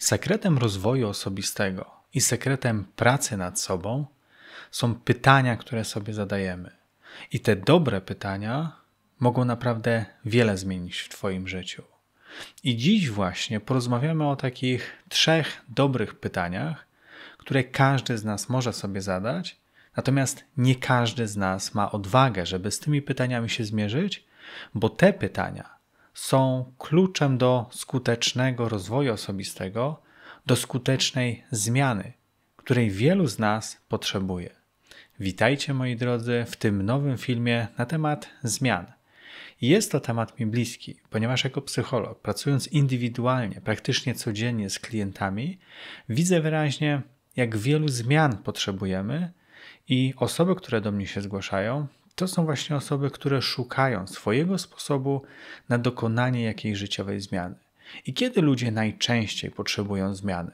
Sekretem rozwoju osobistego i sekretem pracy nad sobą są pytania, które sobie zadajemy. I te dobre pytania mogą naprawdę wiele zmienić w Twoim życiu. I dziś właśnie porozmawiamy o takich trzech dobrych pytaniach, które każdy z nas może sobie zadać, natomiast nie każdy z nas ma odwagę, żeby z tymi pytaniami się zmierzyć, bo te pytania są kluczem do skutecznego rozwoju osobistego, do skutecznej zmiany, której wielu z nas potrzebuje. Witajcie moi drodzy w tym nowym filmie na temat zmian. Jest to temat mi bliski, ponieważ jako psycholog, pracując indywidualnie, praktycznie codziennie z klientami, widzę wyraźnie, jak wielu zmian potrzebujemy i osoby, które do mnie się zgłaszają, to są właśnie osoby, które szukają swojego sposobu na dokonanie jakiejś życiowej zmiany. I kiedy ludzie najczęściej potrzebują zmiany?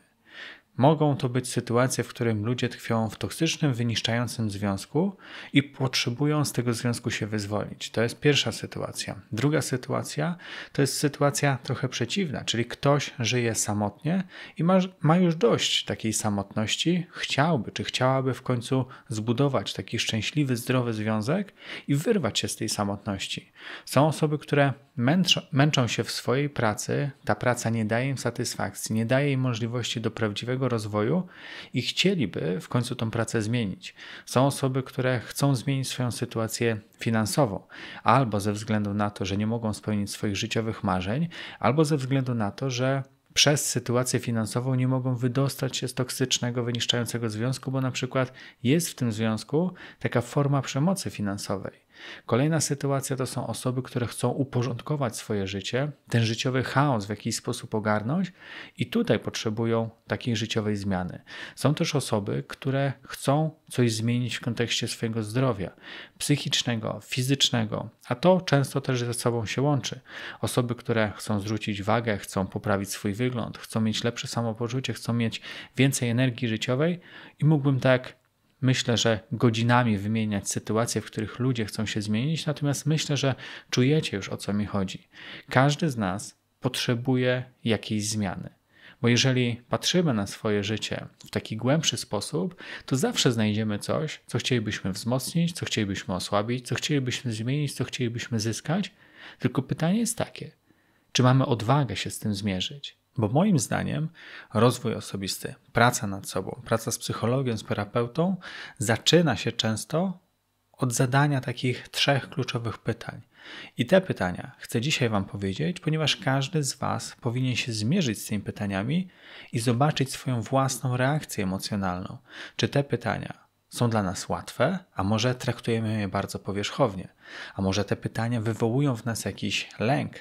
Mogą to być sytuacje, w którym ludzie tkwią w toksycznym, wyniszczającym związku i potrzebują z tego związku się wyzwolić. To jest pierwsza sytuacja. Druga sytuacja to jest sytuacja trochę przeciwna, czyli ktoś żyje samotnie i ma, ma już dość takiej samotności, chciałby czy chciałaby w końcu zbudować taki szczęśliwy, zdrowy związek i wyrwać się z tej samotności. Są osoby, które męczą, męczą się w swojej pracy, ta praca nie daje im satysfakcji, nie daje im możliwości do prawdziwego rozwoju i chcieliby w końcu tą pracę zmienić. Są osoby, które chcą zmienić swoją sytuację finansową, albo ze względu na to, że nie mogą spełnić swoich życiowych marzeń, albo ze względu na to, że przez sytuację finansową nie mogą wydostać się z toksycznego, wyniszczającego związku, bo na przykład jest w tym związku taka forma przemocy finansowej. Kolejna sytuacja to są osoby, które chcą uporządkować swoje życie, ten życiowy chaos w jakiś sposób ogarnąć i tutaj potrzebują takiej życiowej zmiany. Są też osoby, które chcą coś zmienić w kontekście swojego zdrowia psychicznego, fizycznego, a to często też ze sobą się łączy. Osoby, które chcą zwrócić wagę, chcą poprawić swój wygląd, chcą mieć lepsze samopoczucie, chcą mieć więcej energii życiowej i mógłbym tak myślę, że godzinami wymieniać sytuacje, w których ludzie chcą się zmienić, natomiast myślę, że czujecie już o co mi chodzi. Każdy z nas potrzebuje jakiejś zmiany. Bo jeżeli patrzymy na swoje życie w taki głębszy sposób, to zawsze znajdziemy coś, co chcielibyśmy wzmocnić, co chcielibyśmy osłabić, co chcielibyśmy zmienić, co chcielibyśmy zyskać. Tylko pytanie jest takie: czy mamy odwagę się z tym zmierzyć? Bo moim zdaniem rozwój osobisty, praca nad sobą, praca z psychologiem, z terapeutą zaczyna się często od zadania takich trzech kluczowych pytań. I te pytania chcę dzisiaj Wam powiedzieć, ponieważ każdy z Was powinien się zmierzyć z tymi pytaniami i zobaczyć swoją własną reakcję emocjonalną. Czy te pytania są dla nas łatwe, a może traktujemy je bardzo powierzchownie, a może te pytania wywołują w nas jakiś lęk,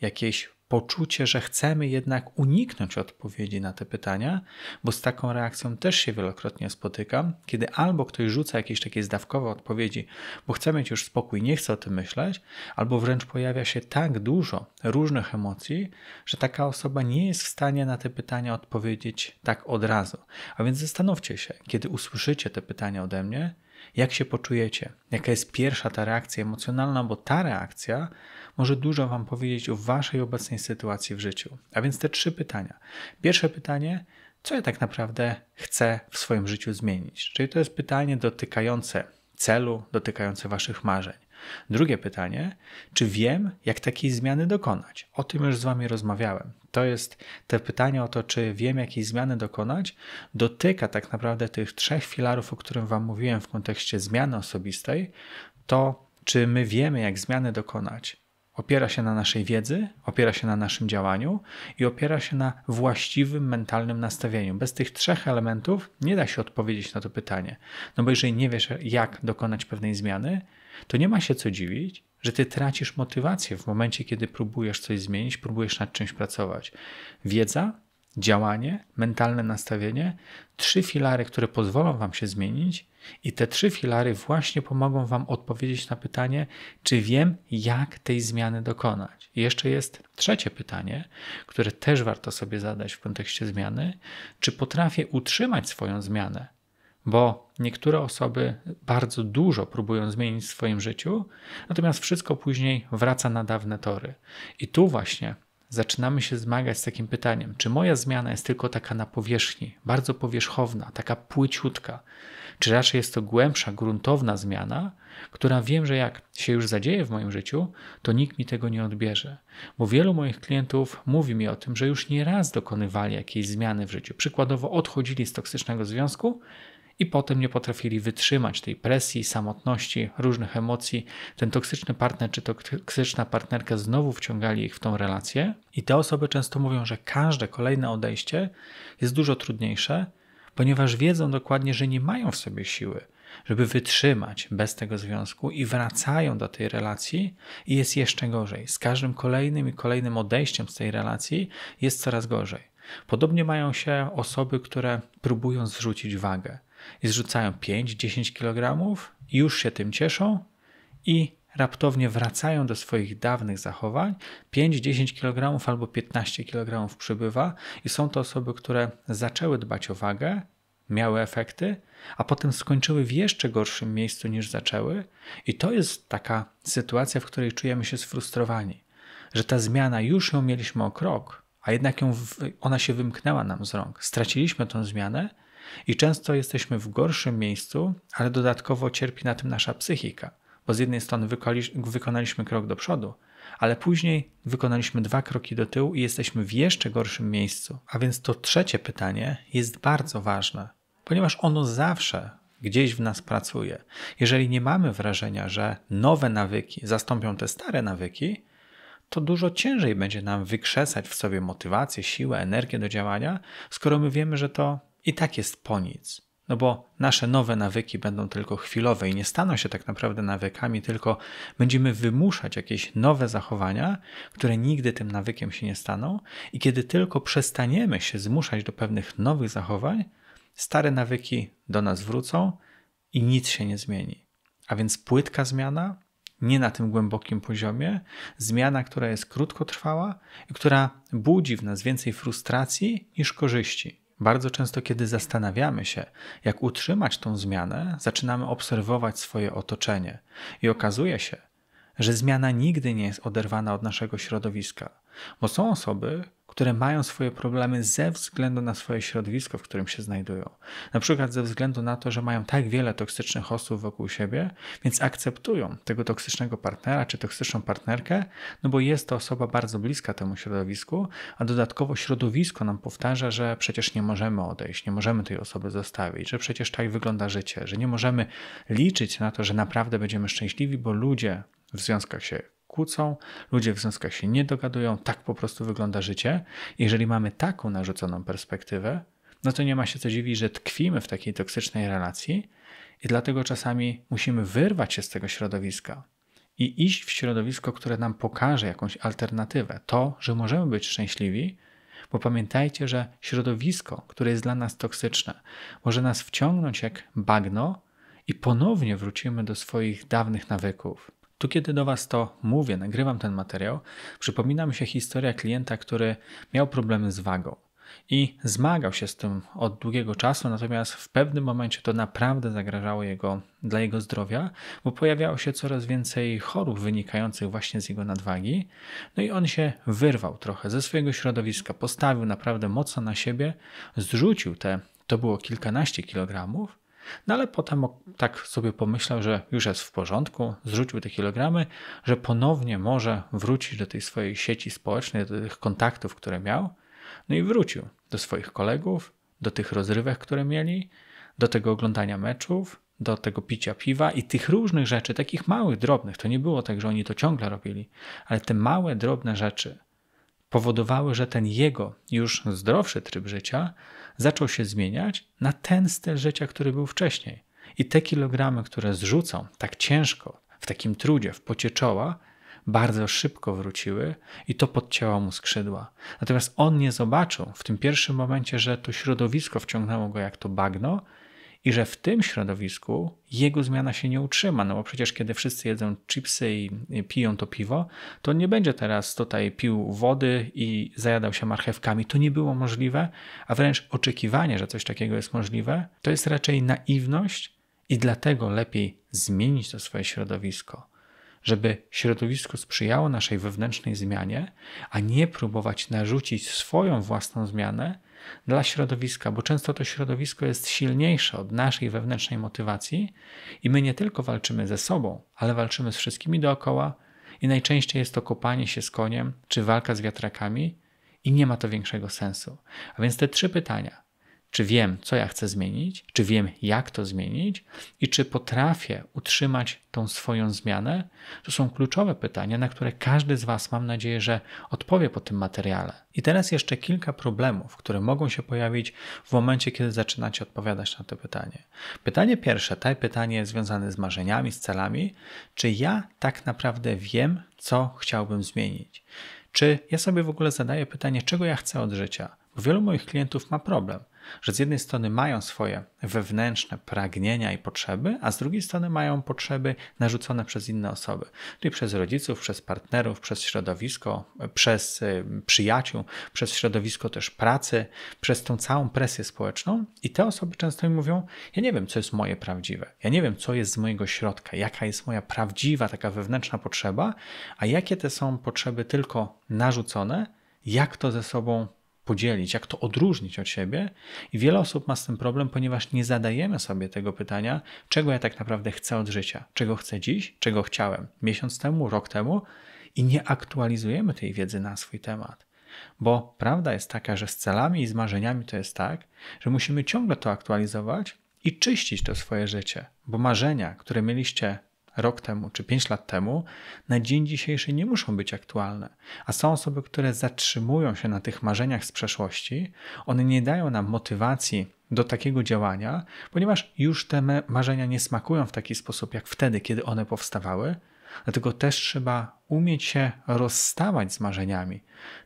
jakieś poczucie, że chcemy jednak uniknąć odpowiedzi na te pytania, bo z taką reakcją też się wielokrotnie spotykam, kiedy albo ktoś rzuca jakieś takie zdawkowe odpowiedzi, bo chcę mieć już spokój, nie chcę o tym myśleć, albo wręcz pojawia się tak dużo różnych emocji, że taka osoba nie jest w stanie na te pytania odpowiedzieć tak od razu. A więc zastanówcie się, kiedy usłyszycie te pytania ode mnie, jak się poczujecie, jaka jest pierwsza ta reakcja emocjonalna, bo ta reakcja może dużo Wam powiedzieć o Waszej obecnej sytuacji w życiu. A więc te trzy pytania. Pierwsze pytanie, co ja tak naprawdę chcę w swoim życiu zmienić? Czyli to jest pytanie dotykające celu, dotykające Waszych marzeń. Drugie pytanie, czy wiem, jak takiej zmiany dokonać? O tym już z Wami rozmawiałem. To jest te pytanie o to, czy wiem, jakiej zmiany dokonać, dotyka tak naprawdę tych trzech filarów, o którym Wam mówiłem w kontekście zmiany osobistej. To, czy my wiemy, jak zmiany dokonać, opiera się na naszej wiedzy, opiera się na naszym działaniu i opiera się na właściwym mentalnym nastawieniu. Bez tych trzech elementów nie da się odpowiedzieć na to pytanie. No bo jeżeli nie wiesz, jak dokonać pewnej zmiany, to nie ma się co dziwić, że ty tracisz motywację w momencie, kiedy próbujesz coś zmienić, próbujesz nad czymś pracować. Wiedza, działanie, mentalne nastawienie trzy filary, które pozwolą wam się zmienić, i te trzy filary właśnie pomogą wam odpowiedzieć na pytanie, czy wiem, jak tej zmiany dokonać. I jeszcze jest trzecie pytanie, które też warto sobie zadać w kontekście zmiany: czy potrafię utrzymać swoją zmianę? bo niektóre osoby bardzo dużo próbują zmienić w swoim życiu, natomiast wszystko później wraca na dawne tory. I tu właśnie zaczynamy się zmagać z takim pytaniem, czy moja zmiana jest tylko taka na powierzchni, bardzo powierzchowna, taka płyciutka, czy raczej jest to głębsza, gruntowna zmiana, która wiem, że jak się już zadzieje w moim życiu, to nikt mi tego nie odbierze. Bo wielu moich klientów mówi mi o tym, że już nie raz dokonywali jakiejś zmiany w życiu. Przykładowo odchodzili z toksycznego związku, i potem nie potrafili wytrzymać tej presji, samotności, różnych emocji. Ten toksyczny partner czy toksyczna partnerka znowu wciągali ich w tą relację i te osoby często mówią, że każde kolejne odejście jest dużo trudniejsze, ponieważ wiedzą dokładnie, że nie mają w sobie siły, żeby wytrzymać bez tego związku i wracają do tej relacji i jest jeszcze gorzej. Z każdym kolejnym i kolejnym odejściem z tej relacji jest coraz gorzej. Podobnie mają się osoby, które próbują zrzucić wagę i zrzucają 5-10 kg, już się tym cieszą i raptownie wracają do swoich dawnych zachowań, 5-10 kg albo 15 kg przybywa i są to osoby, które zaczęły dbać o wagę, miały efekty, a potem skończyły w jeszcze gorszym miejscu niż zaczęły, i to jest taka sytuacja, w której czujemy się sfrustrowani, że ta zmiana już ją mieliśmy o krok, a jednak ją, ona się wymknęła nam z rąk. Straciliśmy tą zmianę i często jesteśmy w gorszym miejscu, ale dodatkowo cierpi na tym nasza psychika, bo z jednej strony wykonaliśmy krok do przodu, ale później wykonaliśmy dwa kroki do tyłu i jesteśmy w jeszcze gorszym miejscu. A więc to trzecie pytanie jest bardzo ważne, ponieważ ono zawsze gdzieś w nas pracuje. Jeżeli nie mamy wrażenia, że nowe nawyki zastąpią te stare nawyki, to dużo ciężej będzie nam wykrzesać w sobie motywację, siłę, energię do działania, skoro my wiemy, że to i tak jest po nic. No bo nasze nowe nawyki będą tylko chwilowe i nie staną się tak naprawdę nawykami, tylko będziemy wymuszać jakieś nowe zachowania, które nigdy tym nawykiem się nie staną, i kiedy tylko przestaniemy się zmuszać do pewnych nowych zachowań, stare nawyki do nas wrócą i nic się nie zmieni. A więc płytka zmiana, nie na tym głębokim poziomie, zmiana, która jest krótkotrwała i która budzi w nas więcej frustracji niż korzyści. Bardzo często, kiedy zastanawiamy się, jak utrzymać tą zmianę, zaczynamy obserwować swoje otoczenie i okazuje się, że zmiana nigdy nie jest oderwana od naszego środowiska, bo są osoby, które mają swoje problemy ze względu na swoje środowisko, w którym się znajdują. Na przykład ze względu na to, że mają tak wiele toksycznych osób wokół siebie, więc akceptują tego toksycznego partnera czy toksyczną partnerkę, no bo jest to osoba bardzo bliska temu środowisku, a dodatkowo środowisko nam powtarza, że przecież nie możemy odejść, nie możemy tej osoby zostawić, że przecież tak wygląda życie, że nie możemy liczyć na to, że naprawdę będziemy szczęśliwi, bo ludzie w związkach się kłócą, ludzie w związkach się nie dogadują, tak po prostu wygląda życie. Jeżeli mamy taką narzuconą perspektywę, no to nie ma się co dziwić, że tkwimy w takiej toksycznej relacji i dlatego czasami musimy wyrwać się z tego środowiska i iść w środowisko, które nam pokaże jakąś alternatywę, to, że możemy być szczęśliwi, bo pamiętajcie, że środowisko, które jest dla nas toksyczne, może nas wciągnąć jak bagno i ponownie wrócimy do swoich dawnych nawyków. Tu, kiedy do Was to mówię, nagrywam ten materiał, przypomina mi się historia klienta, który miał problemy z wagą i zmagał się z tym od długiego czasu, natomiast w pewnym momencie to naprawdę zagrażało jego, dla jego zdrowia, bo pojawiało się coraz więcej chorób wynikających właśnie z jego nadwagi. No i on się wyrwał trochę ze swojego środowiska, postawił naprawdę mocno na siebie, zrzucił te, to było kilkanaście kilogramów, no ale potem tak sobie pomyślał, że już jest w porządku, zrzucił te kilogramy, że ponownie może wrócić do tej swojej sieci społecznej, do tych kontaktów, które miał. No i wrócił do swoich kolegów, do tych rozrywek, które mieli, do tego oglądania meczów, do tego picia piwa i tych różnych rzeczy, takich małych, drobnych. To nie było tak, że oni to ciągle robili, ale te małe, drobne rzeczy – powodowały, że ten jego już zdrowszy tryb życia zaczął się zmieniać na ten styl życia, który był wcześniej. I te kilogramy, które zrzucał tak ciężko, w takim trudzie, w pocie czoła, bardzo szybko wróciły i to podcięło mu skrzydła. Natomiast on nie zobaczył w tym pierwszym momencie, że to środowisko wciągnęło go jak to bagno i że w tym środowisku jego zmiana się nie utrzyma, no bo przecież kiedy wszyscy jedzą chipsy i piją to piwo, to nie będzie teraz tutaj pił wody i zajadał się marchewkami. To nie było możliwe, a wręcz oczekiwanie, że coś takiego jest możliwe, to jest raczej naiwność i dlatego lepiej zmienić to swoje środowisko, żeby środowisko sprzyjało naszej wewnętrznej zmianie, a nie próbować narzucić swoją własną zmianę, dla środowiska, bo często to środowisko jest silniejsze od naszej wewnętrznej motywacji i my nie tylko walczymy ze sobą, ale walczymy z wszystkimi dookoła i najczęściej jest to kopanie się z koniem czy walka z wiatrakami i nie ma to większego sensu. A więc te trzy pytania. Czy wiem, co ja chcę zmienić, czy wiem, jak to zmienić i czy potrafię utrzymać tą swoją zmianę? To są kluczowe pytania, na które każdy z Was, mam nadzieję, że odpowie po tym materiale. I teraz jeszcze kilka problemów, które mogą się pojawić w momencie, kiedy zaczynacie odpowiadać na to pytanie. Pytanie pierwsze, to pytanie związane z marzeniami, z celami. Czy ja tak naprawdę wiem, co chciałbym zmienić? Czy ja sobie w ogóle zadaję pytanie, czego ja chcę od życia? Wielu moich klientów ma problem, że z jednej strony mają swoje wewnętrzne pragnienia i potrzeby, a z drugiej strony mają potrzeby narzucone przez inne osoby, czyli przez rodziców, przez partnerów, przez środowisko, przez y, przyjaciół, przez środowisko też pracy, przez tą całą presję społeczną. I te osoby często mi mówią: Ja nie wiem, co jest moje prawdziwe, ja nie wiem, co jest z mojego środka, jaka jest moja prawdziwa, taka wewnętrzna potrzeba, a jakie te są potrzeby tylko narzucone, jak to ze sobą podzielić, jak to odróżnić od siebie. I wiele osób ma z tym problem, ponieważ nie zadajemy sobie tego pytania, czego ja tak naprawdę chcę od życia, czego chcę dziś, czego chciałem miesiąc temu, rok temu i nie aktualizujemy tej wiedzy na swój temat. Bo prawda jest taka, że z celami i z marzeniami to jest tak, że musimy ciągle to aktualizować i czyścić to swoje życie, bo marzenia, które mieliście rok temu czy 5 lat temu, na dzień dzisiejszy nie muszą być aktualne. A są osoby, które zatrzymują się na tych marzeniach z przeszłości, one nie dają nam motywacji do takiego działania, ponieważ już te marzenia nie smakują w taki sposób jak wtedy, kiedy one powstawały. Dlatego też trzeba umieć się rozstawać z marzeniami.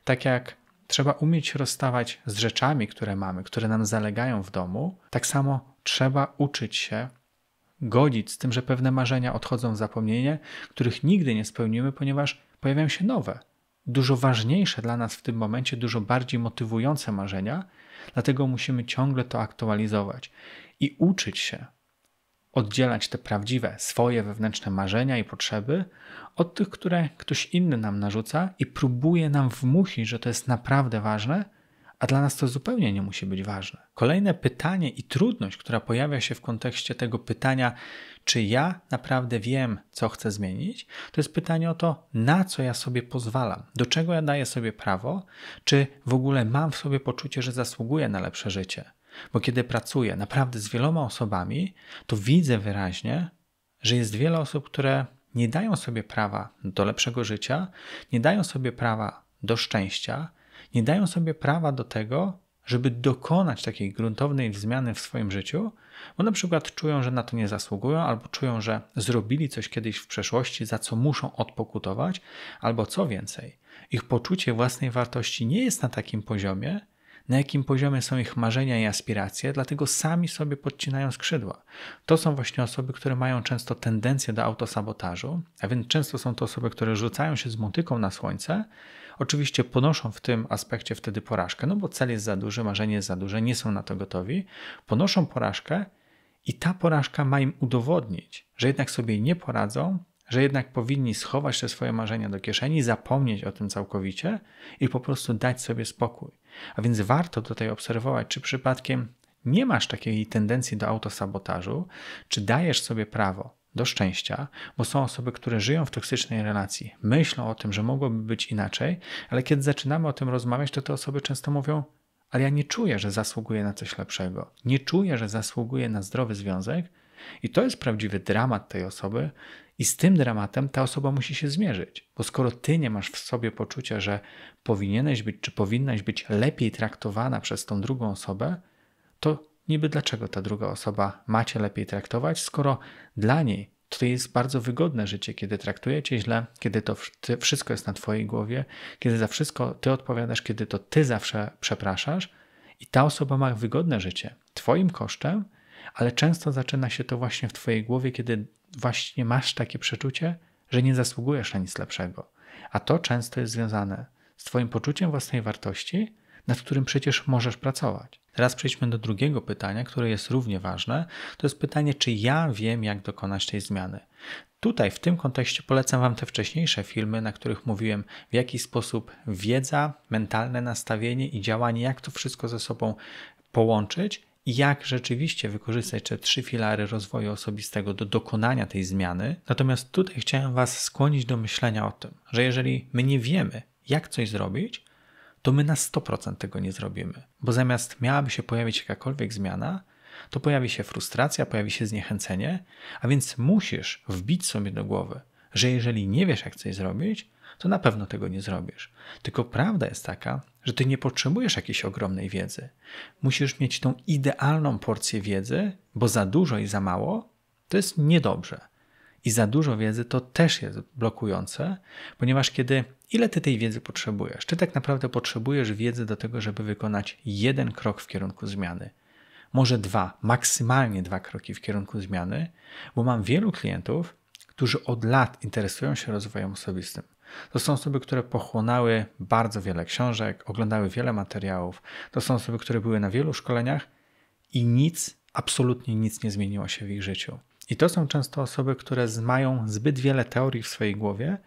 Tak jak trzeba umieć rozstawać z rzeczami, które mamy, które nam zalegają w domu, tak samo trzeba uczyć się godzić z tym, że pewne marzenia odchodzą w zapomnienie, których nigdy nie spełnimy, ponieważ pojawiają się nowe, dużo ważniejsze dla nas w tym momencie, dużo bardziej motywujące marzenia, dlatego musimy ciągle to aktualizować i uczyć się oddzielać te prawdziwe, swoje wewnętrzne marzenia i potrzeby od tych, które ktoś inny nam narzuca i próbuje nam wmusić, że to jest naprawdę ważne, a dla nas to zupełnie nie musi być ważne. Kolejne pytanie i trudność, która pojawia się w kontekście tego pytania, czy ja naprawdę wiem, co chcę zmienić, to jest pytanie o to, na co ja sobie pozwalam, do czego ja daję sobie prawo, czy w ogóle mam w sobie poczucie, że zasługuję na lepsze życie. Bo kiedy pracuję naprawdę z wieloma osobami, to widzę wyraźnie, że jest wiele osób, które nie dają sobie prawa do lepszego życia, nie dają sobie prawa do szczęścia, nie dają sobie prawa do tego, żeby dokonać takiej gruntownej zmiany w swoim życiu, bo na przykład czują, że na to nie zasługują, albo czują, że zrobili coś kiedyś w przeszłości, za co muszą odpokutować, albo co więcej, ich poczucie własnej wartości nie jest na takim poziomie, na jakim poziomie są ich marzenia i aspiracje, dlatego sami sobie podcinają skrzydła. To są właśnie osoby, które mają często tendencję do autosabotażu, a więc często są to osoby, które rzucają się z motyką na słońce, Oczywiście ponoszą w tym aspekcie wtedy porażkę, no bo cel jest za duży, marzenie jest za duże, nie są na to gotowi. Ponoszą porażkę i ta porażka ma im udowodnić, że jednak sobie nie poradzą, że jednak powinni schować te swoje marzenia do kieszeni, zapomnieć o tym całkowicie i po prostu dać sobie spokój. A więc warto tutaj obserwować, czy przypadkiem nie masz takiej tendencji do autosabotażu, czy dajesz sobie prawo do szczęścia, bo są osoby, które żyją w toksycznej relacji, myślą o tym, że mogłoby być inaczej, ale kiedy zaczynamy o tym rozmawiać, to te osoby często mówią: Ale ja nie czuję, że zasługuję na coś lepszego, nie czuję, że zasługuję na zdrowy związek. I to jest prawdziwy dramat tej osoby, i z tym dramatem ta osoba musi się zmierzyć, bo skoro ty nie masz w sobie poczucia, że powinieneś być czy powinnaś być lepiej traktowana przez tą drugą osobę, to Niby dlaczego ta druga osoba macie lepiej traktować, skoro dla niej to jest bardzo wygodne życie, kiedy traktujecie źle, kiedy to wszystko jest na Twojej głowie, kiedy za wszystko Ty odpowiadasz, kiedy to Ty zawsze przepraszasz i ta osoba ma wygodne życie Twoim kosztem, ale często zaczyna się to właśnie w Twojej głowie, kiedy właśnie masz takie przeczucie, że nie zasługujesz na nic lepszego. A to często jest związane z Twoim poczuciem własnej wartości, nad którym przecież możesz pracować. Teraz przejdźmy do drugiego pytania, które jest równie ważne. To jest pytanie, czy ja wiem, jak dokonać tej zmiany. Tutaj w tym kontekście polecam Wam te wcześniejsze filmy, na których mówiłem, w jaki sposób wiedza, mentalne nastawienie i działanie, jak to wszystko ze sobą połączyć i jak rzeczywiście wykorzystać te trzy filary rozwoju osobistego do dokonania tej zmiany. Natomiast tutaj chciałem Was skłonić do myślenia o tym, że jeżeli my nie wiemy, jak coś zrobić, to my na 100% tego nie zrobimy. Bo zamiast miałaby się pojawić jakakolwiek zmiana, to pojawi się frustracja, pojawi się zniechęcenie, a więc musisz wbić sobie do głowy, że jeżeli nie wiesz, jak coś zrobić, to na pewno tego nie zrobisz. Tylko prawda jest taka, że ty nie potrzebujesz jakiejś ogromnej wiedzy. Musisz mieć tą idealną porcję wiedzy, bo za dużo i za mało to jest niedobrze i za dużo wiedzy to też jest blokujące, ponieważ kiedy ile ty tej wiedzy potrzebujesz? Czy tak naprawdę potrzebujesz wiedzy do tego, żeby wykonać jeden krok w kierunku zmiany? Może dwa, maksymalnie dwa kroki w kierunku zmiany, bo mam wielu klientów, którzy od lat interesują się rozwojem osobistym. To są osoby, które pochłonęły bardzo wiele książek, oglądały wiele materiałów, to są osoby, które były na wielu szkoleniach i nic, absolutnie nic nie zmieniło się w ich życiu. I to są często osoby, które mają zbyt wiele teorii w swojej głowie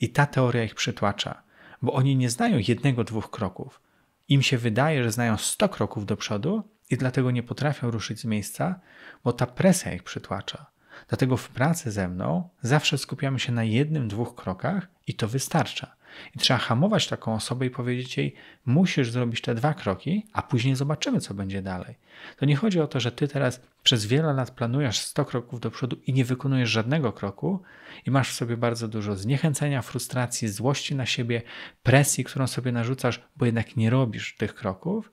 i ta teoria ich przytłacza, bo oni nie znają jednego, dwóch kroków. Im się wydaje, że znają 100 kroków do przodu i dlatego nie potrafią ruszyć z miejsca, bo ta presja ich przytłacza. Dlatego w pracy ze mną zawsze skupiamy się na jednym, dwóch krokach i to wystarcza. I trzeba hamować taką osobę i powiedzieć jej, musisz zrobić te dwa kroki, a później zobaczymy, co będzie dalej. To nie chodzi o to, że ty teraz przez wiele lat planujesz 100 kroków do przodu i nie wykonujesz żadnego kroku i masz w sobie bardzo dużo zniechęcenia, frustracji, złości na siebie, presji, którą sobie narzucasz, bo jednak nie robisz tych kroków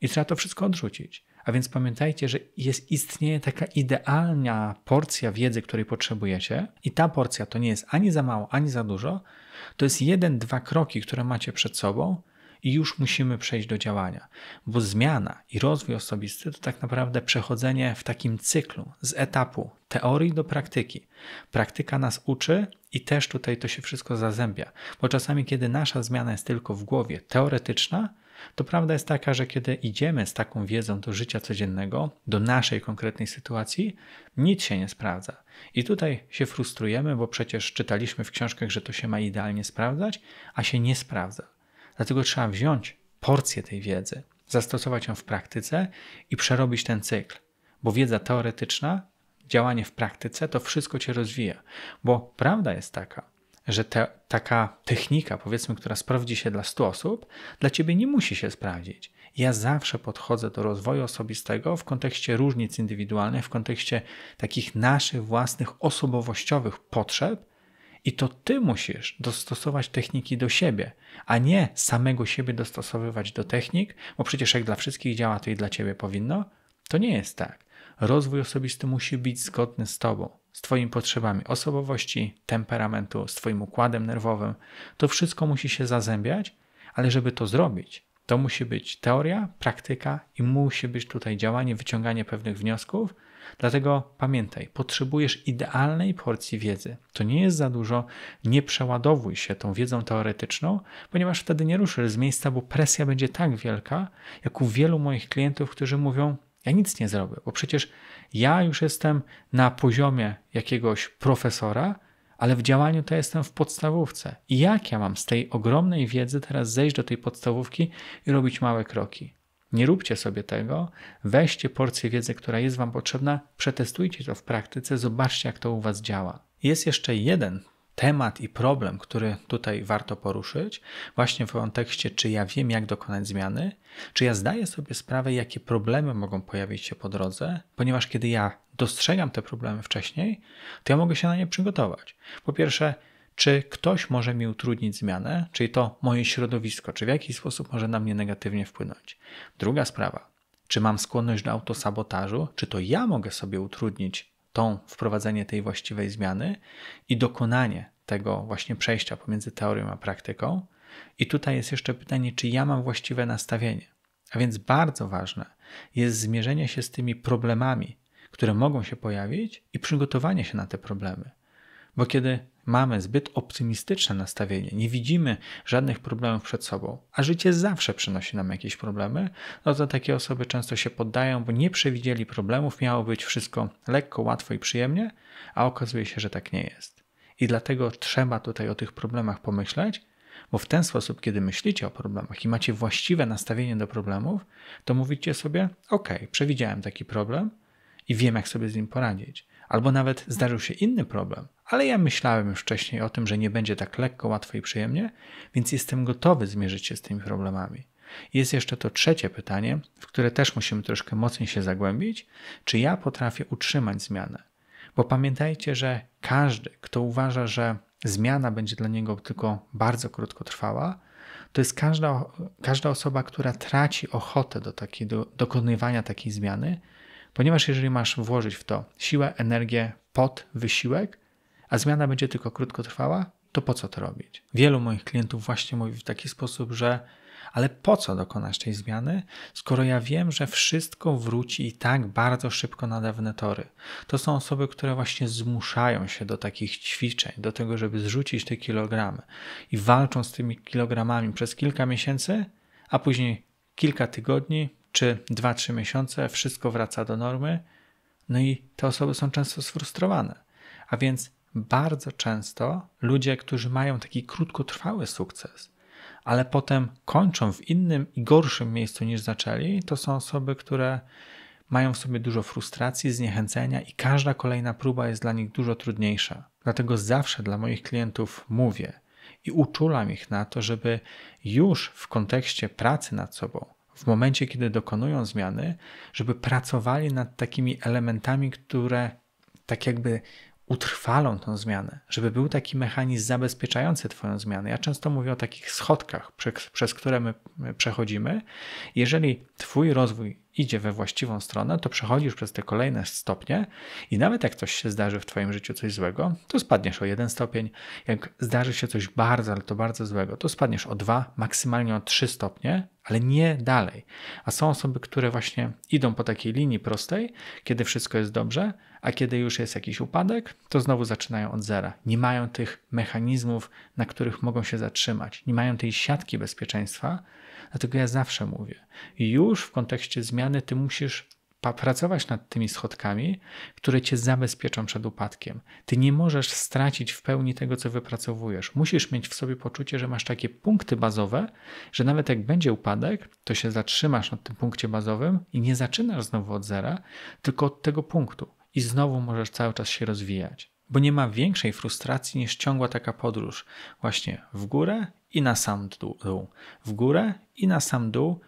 i trzeba to wszystko odrzucić. A więc pamiętajcie, że jest, istnieje taka idealna porcja wiedzy, której potrzebujecie, i ta porcja to nie jest ani za mało, ani za dużo, to jest jeden, dwa kroki, które macie przed sobą i już musimy przejść do działania, bo zmiana i rozwój osobisty to tak naprawdę przechodzenie w takim cyklu z etapu teorii do praktyki. Praktyka nas uczy i też tutaj to się wszystko zazębia, bo czasami, kiedy nasza zmiana jest tylko w głowie teoretyczna, to prawda jest taka, że kiedy idziemy z taką wiedzą do życia codziennego, do naszej konkretnej sytuacji, nic się nie sprawdza. I tutaj się frustrujemy, bo przecież czytaliśmy w książkach, że to się ma idealnie sprawdzać, a się nie sprawdza. Dlatego trzeba wziąć porcję tej wiedzy, zastosować ją w praktyce i przerobić ten cykl. Bo wiedza teoretyczna, działanie w praktyce, to wszystko cię rozwija. Bo prawda jest taka, że te, taka technika, powiedzmy, która sprawdzi się dla 100 osób, dla ciebie nie musi się sprawdzić. Ja zawsze podchodzę do rozwoju osobistego w kontekście różnic indywidualnych, w kontekście takich naszych własnych osobowościowych potrzeb, i to ty musisz dostosować techniki do siebie, a nie samego siebie dostosowywać do technik, bo przecież jak dla wszystkich działa, to i dla ciebie powinno. To nie jest tak. Rozwój osobisty musi być zgodny z tobą z Twoimi potrzebami osobowości, temperamentu, z Twoim układem nerwowym. To wszystko musi się zazębiać, ale żeby to zrobić, to musi być teoria, praktyka i musi być tutaj działanie, wyciąganie pewnych wniosków. Dlatego pamiętaj, potrzebujesz idealnej porcji wiedzy. To nie jest za dużo, nie przeładowuj się tą wiedzą teoretyczną, ponieważ wtedy nie ruszysz z miejsca, bo presja będzie tak wielka, jak u wielu moich klientów, którzy mówią: ja nic nie zrobię, bo przecież ja już jestem na poziomie jakiegoś profesora, ale w działaniu to jestem w podstawówce. I jak ja mam z tej ogromnej wiedzy teraz zejść do tej podstawówki i robić małe kroki? Nie róbcie sobie tego, weźcie porcję wiedzy, która jest Wam potrzebna, przetestujcie to w praktyce, zobaczcie, jak to u Was działa. Jest jeszcze jeden temat i problem, który tutaj warto poruszyć, właśnie w kontekście, czy ja wiem, jak dokonać zmiany, czy ja zdaję sobie sprawę, jakie problemy mogą pojawić się po drodze, ponieważ kiedy ja dostrzegam te problemy wcześniej, to ja mogę się na nie przygotować. Po pierwsze, czy ktoś może mi utrudnić zmianę, czyli to moje środowisko, czy w jakiś sposób może na mnie negatywnie wpłynąć. Druga sprawa, czy mam skłonność do autosabotażu, czy to ja mogę sobie utrudnić tą wprowadzenie tej właściwej zmiany i dokonanie tego właśnie przejścia pomiędzy teorią a praktyką. I tutaj jest jeszcze pytanie, czy ja mam właściwe nastawienie. A więc bardzo ważne jest zmierzenie się z tymi problemami, które mogą się pojawić i przygotowanie się na te problemy. Bo kiedy mamy zbyt optymistyczne nastawienie, nie widzimy żadnych problemów przed sobą, a życie zawsze przynosi nam jakieś problemy, no to takie osoby często się poddają, bo nie przewidzieli problemów, miało być wszystko lekko, łatwo i przyjemnie, a okazuje się, że tak nie jest. I dlatego trzeba tutaj o tych problemach pomyśleć, bo w ten sposób, kiedy myślicie o problemach i macie właściwe nastawienie do problemów, to mówicie sobie: OK, przewidziałem taki problem i wiem, jak sobie z nim poradzić. Albo nawet zdarzył się inny problem, ale ja myślałem już wcześniej o tym, że nie będzie tak lekko, łatwo i przyjemnie, więc jestem gotowy zmierzyć się z tymi problemami. Jest jeszcze to trzecie pytanie, w które też musimy troszkę mocniej się zagłębić: czy ja potrafię utrzymać zmianę? Bo pamiętajcie, że każdy, kto uważa, że zmiana będzie dla niego tylko bardzo krótko trwała, to jest każda, każda osoba, która traci ochotę do, do dokonywania takiej zmiany, Ponieważ jeżeli masz włożyć w to siłę, energię, pot, wysiłek, a zmiana będzie tylko krótkotrwała, to po co to robić? Wielu moich klientów właśnie mówi w taki sposób, że ale po co dokonać tej zmiany, skoro ja wiem, że wszystko wróci i tak bardzo szybko na dawne tory? To są osoby, które właśnie zmuszają się do takich ćwiczeń, do tego, żeby zrzucić te kilogramy i walczą z tymi kilogramami przez kilka miesięcy, a później kilka tygodni, czy 2-3 miesiące, wszystko wraca do normy, no i te osoby są często sfrustrowane. A więc bardzo często ludzie, którzy mają taki krótkotrwały sukces, ale potem kończą w innym i gorszym miejscu niż zaczęli, to są osoby, które mają w sobie dużo frustracji, zniechęcenia i każda kolejna próba jest dla nich dużo trudniejsza. Dlatego zawsze dla moich klientów mówię i uczulam ich na to, żeby już w kontekście pracy nad sobą w momencie, kiedy dokonują zmiany, żeby pracowali nad takimi elementami, które tak jakby utrwalą tą zmianę, żeby był taki mechanizm zabezpieczający Twoją zmianę. Ja często mówię o takich schodkach, przez, przez które my przechodzimy. Jeżeli Twój rozwój idzie we właściwą stronę, to przechodzisz przez te kolejne stopnie i nawet jak coś się zdarzy w Twoim życiu, coś złego, to spadniesz o jeden stopień. Jak zdarzy się coś bardzo, ale to bardzo złego, to spadniesz o dwa, maksymalnie o trzy stopnie, ale nie dalej. A są osoby, które właśnie idą po takiej linii prostej, kiedy wszystko jest dobrze, a kiedy już jest jakiś upadek, to znowu zaczynają od zera. Nie mają tych mechanizmów, na których mogą się zatrzymać, nie mają tej siatki bezpieczeństwa, Dlatego ja zawsze mówię, już w kontekście zmiany ty musisz pracować nad tymi schodkami, które cię zabezpieczą przed upadkiem. Ty nie możesz stracić w pełni tego, co wypracowujesz. Musisz mieć w sobie poczucie, że masz takie punkty bazowe, że nawet jak będzie upadek, to się zatrzymasz na tym punkcie bazowym i nie zaczynasz znowu od zera, tylko od tego punktu. I znowu możesz cały czas się rozwijać. Bo nie ma większej frustracji niż ciągła taka podróż, właśnie w górę i na sam dół, w górę i na sam dół,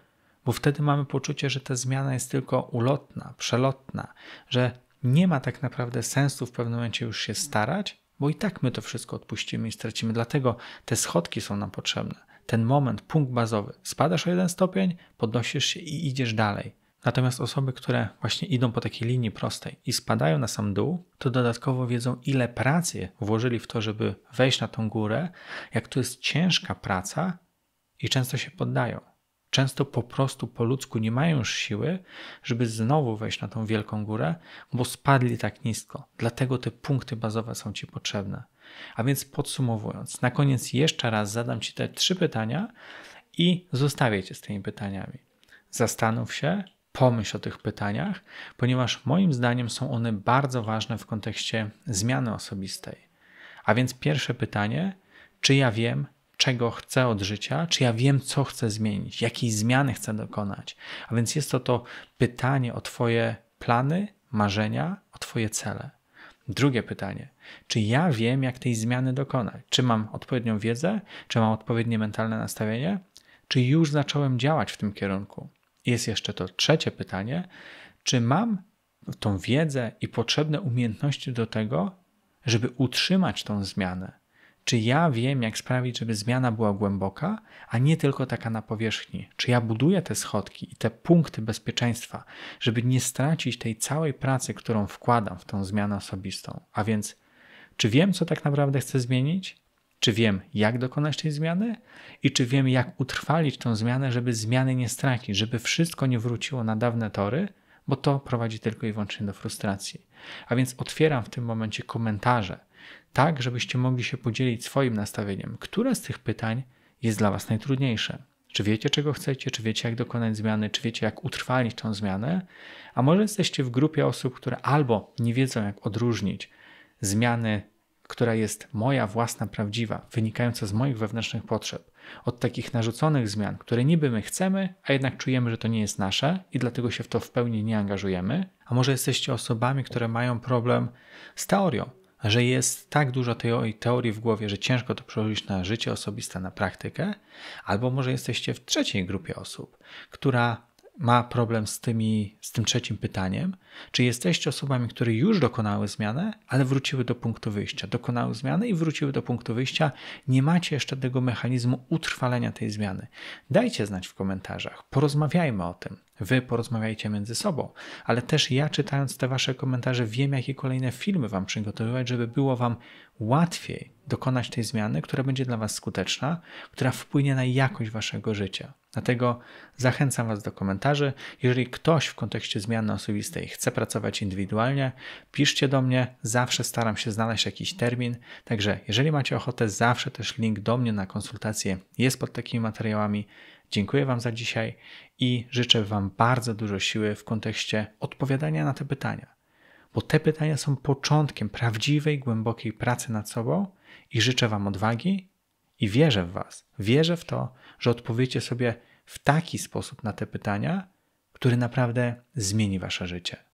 bo wtedy mamy poczucie, że ta zmiana jest tylko ulotna, przelotna, że nie ma tak naprawdę sensu w pewnym momencie już się starać, bo i tak my to wszystko odpuścimy i stracimy. Dlatego te schodki są nam potrzebne. Ten moment, punkt bazowy. Spadasz o jeden stopień, podnosisz się i idziesz dalej. Natomiast osoby, które właśnie idą po takiej linii prostej i spadają na sam dół, to dodatkowo wiedzą, ile pracy włożyli w to, żeby wejść na tą górę, jak to jest ciężka praca i często się poddają. Często po prostu po ludzku nie mają już siły, żeby znowu wejść na tą wielką górę, bo spadli tak nisko. Dlatego te punkty bazowe są Ci potrzebne. A więc podsumowując, na koniec jeszcze raz zadam Ci te trzy pytania i zostawię Cię z tymi pytaniami. Zastanów się, pomyśl o tych pytaniach, ponieważ moim zdaniem są one bardzo ważne w kontekście zmiany osobistej. A więc pierwsze pytanie, czy ja wiem, czego chcę od życia, czy ja wiem, co chcę zmienić, jakiej zmiany chcę dokonać. A więc jest to to pytanie o Twoje plany, marzenia, o Twoje cele. Drugie pytanie, czy ja wiem, jak tej zmiany dokonać? Czy mam odpowiednią wiedzę, czy mam odpowiednie mentalne nastawienie, czy już zacząłem działać w tym kierunku? Jest jeszcze to trzecie pytanie: czy mam tą wiedzę i potrzebne umiejętności do tego, żeby utrzymać tą zmianę? Czy ja wiem, jak sprawić, żeby zmiana była głęboka, a nie tylko taka na powierzchni? Czy ja buduję te schodki i te punkty bezpieczeństwa, żeby nie stracić tej całej pracy, którą wkładam w tą zmianę osobistą? A więc, czy wiem, co tak naprawdę chcę zmienić? Czy wiem, jak dokonać tej zmiany i czy wiem, jak utrwalić tą zmianę, żeby zmiany nie stracić, żeby wszystko nie wróciło na dawne tory, bo to prowadzi tylko i wyłącznie do frustracji. A więc otwieram w tym momencie komentarze, tak żebyście mogli się podzielić swoim nastawieniem, które z tych pytań jest dla Was najtrudniejsze. Czy wiecie, czego chcecie, czy wiecie, jak dokonać zmiany, czy wiecie, jak utrwalić tą zmianę, a może jesteście w grupie osób, które albo nie wiedzą, jak odróżnić zmiany która jest moja własna, prawdziwa, wynikająca z moich wewnętrznych potrzeb, od takich narzuconych zmian, które niby my chcemy, a jednak czujemy, że to nie jest nasze i dlatego się w to w pełni nie angażujemy? A może jesteście osobami, które mają problem z teorią, że jest tak dużo tej teorii w głowie, że ciężko to przełożyć na życie osobiste, na praktykę? Albo może jesteście w trzeciej grupie osób, która ma problem z, tymi, z tym trzecim pytaniem, czy jesteście osobami, które już dokonały zmiany, ale wróciły do punktu wyjścia, dokonały zmiany i wróciły do punktu wyjścia, nie macie jeszcze tego mechanizmu utrwalenia tej zmiany. Dajcie znać w komentarzach, porozmawiajmy o tym. Wy porozmawiajcie między sobą, ale też ja czytając te Wasze komentarze wiem, jakie kolejne filmy Wam przygotowywać, żeby było Wam łatwiej dokonać tej zmiany, która będzie dla Was skuteczna, która wpłynie na jakość Waszego życia. Dlatego zachęcam Was do komentarzy. Jeżeli ktoś w kontekście zmiany osobistej chce pracować indywidualnie, piszcie do mnie, zawsze staram się znaleźć jakiś termin. Także jeżeli macie ochotę, zawsze też link do mnie na konsultację jest pod takimi materiałami. Dziękuję Wam za dzisiaj i życzę Wam bardzo dużo siły w kontekście odpowiadania na te pytania, bo te pytania są początkiem prawdziwej, głębokiej pracy nad sobą i życzę Wam odwagi i wierzę w Was. Wierzę w to, że odpowiecie sobie w taki sposób na te pytania, który naprawdę zmieni Wasze życie.